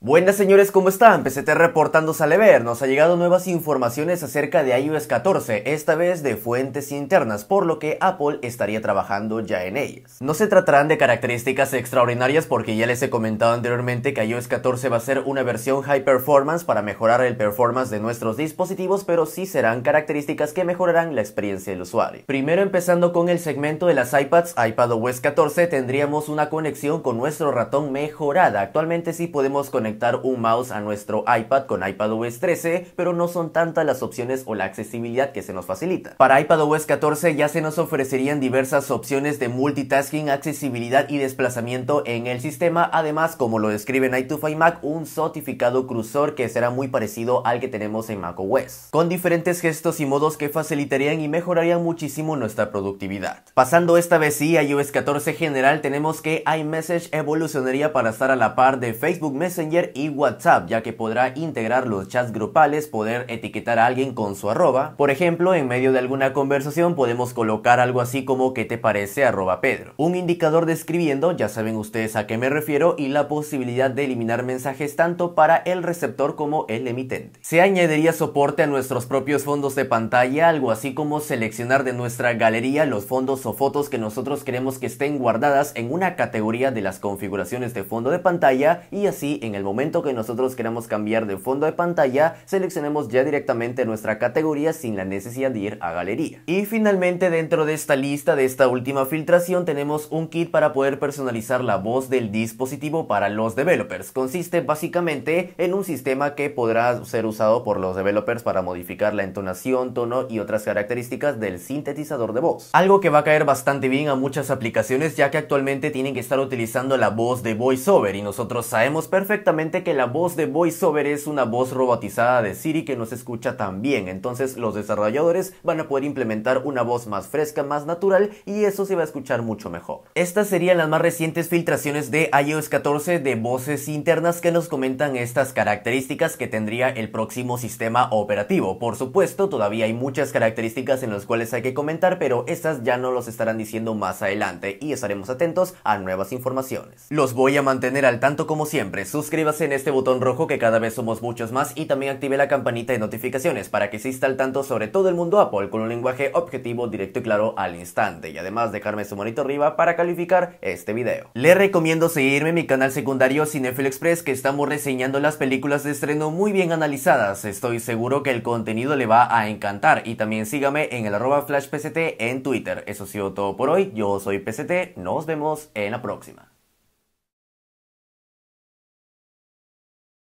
Buenas señores, ¿cómo están? PCT reportando Salever. ver. Nos ha llegado nuevas informaciones acerca de iOS 14, esta vez de fuentes internas, por lo que Apple estaría trabajando ya en ellas. No se tratarán de características extraordinarias porque ya les he comentado anteriormente que iOS 14 va a ser una versión high performance para mejorar el performance de nuestros dispositivos, pero sí serán características que mejorarán la experiencia del usuario. Primero empezando con el segmento de las iPads, iPadOS 14 tendríamos una conexión con nuestro ratón mejorada. Actualmente sí podemos conectar un mouse a nuestro iPad con iPadOS 13, pero no son tantas las opciones o la accesibilidad que se nos facilita. Para iPadOS 14 ya se nos ofrecerían diversas opciones de multitasking, accesibilidad y desplazamiento en el sistema, además como lo describe en i Mac, Mac, un certificado cursor que será muy parecido al que tenemos en macOS, con diferentes gestos y modos que facilitarían y mejorarían muchísimo nuestra productividad. Pasando esta vez sí a iOS 14 general, tenemos que iMessage evolucionaría para estar a la par de Facebook Messenger y WhatsApp, ya que podrá integrar los chats grupales, poder etiquetar a alguien con su arroba. Por ejemplo, en medio de alguna conversación podemos colocar algo así como ¿qué te parece arroba Pedro? Un indicador describiendo, ya saben ustedes a qué me refiero, y la posibilidad de eliminar mensajes tanto para el receptor como el emitente. Se añadiría soporte a nuestros propios fondos de pantalla, algo así como seleccionar de nuestra galería los fondos o fotos que nosotros queremos que estén guardadas en una categoría de las configuraciones de fondo de pantalla y así en el momento que nosotros queramos cambiar de fondo de pantalla, seleccionemos ya directamente nuestra categoría sin la necesidad de ir a galería. Y finalmente dentro de esta lista, de esta última filtración, tenemos un kit para poder personalizar la voz del dispositivo para los developers. Consiste básicamente en un sistema que podrá ser usado por los developers para modificar la entonación, tono y otras características del sintetizador de voz. Algo que va a caer bastante bien a muchas aplicaciones ya que actualmente tienen que estar utilizando la voz de VoiceOver y nosotros sabemos perfectamente que la voz de VoiceOver es una voz robotizada de Siri que nos escucha tan bien, entonces los desarrolladores van a poder implementar una voz más fresca, más natural y eso se va a escuchar mucho mejor. Estas serían las más recientes filtraciones de iOS 14 de voces internas que nos comentan estas características que tendría el próximo sistema operativo. Por supuesto, todavía hay muchas características en las cuales hay que comentar, pero estas ya no los estarán diciendo más adelante y estaremos atentos a nuevas informaciones. Los voy a mantener al tanto como siempre. suscríbete en este botón rojo que cada vez somos muchos más y también active la campanita de notificaciones para que exista al tanto sobre todo el mundo Apple con un lenguaje objetivo, directo y claro al instante y además dejarme su manito arriba para calificar este video. Le recomiendo seguirme en mi canal secundario Cinefil Express que estamos reseñando las películas de estreno muy bien analizadas, estoy seguro que el contenido le va a encantar y también sígame en el arroba flashpct en Twitter. Eso ha sido todo por hoy, yo soy PCT, nos vemos en la próxima.